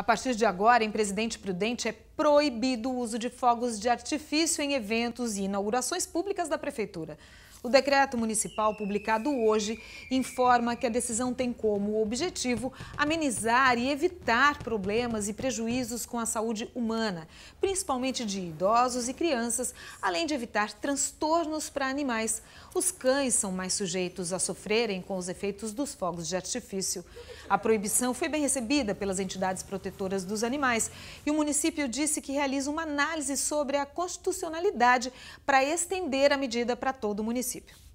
A partir de agora, em Presidente Prudente é proibido o uso de fogos de artifício em eventos e inaugurações públicas da Prefeitura. O decreto municipal publicado hoje informa que a decisão tem como objetivo amenizar e evitar problemas e prejuízos com a saúde humana, principalmente de idosos e crianças, além de evitar transtornos para animais. Os cães são mais sujeitos a sofrerem com os efeitos dos fogos de artifício. A proibição foi bem recebida pelas entidades protetoras dos animais e o município disse disse que realiza uma análise sobre a constitucionalidade para estender a medida para todo o município.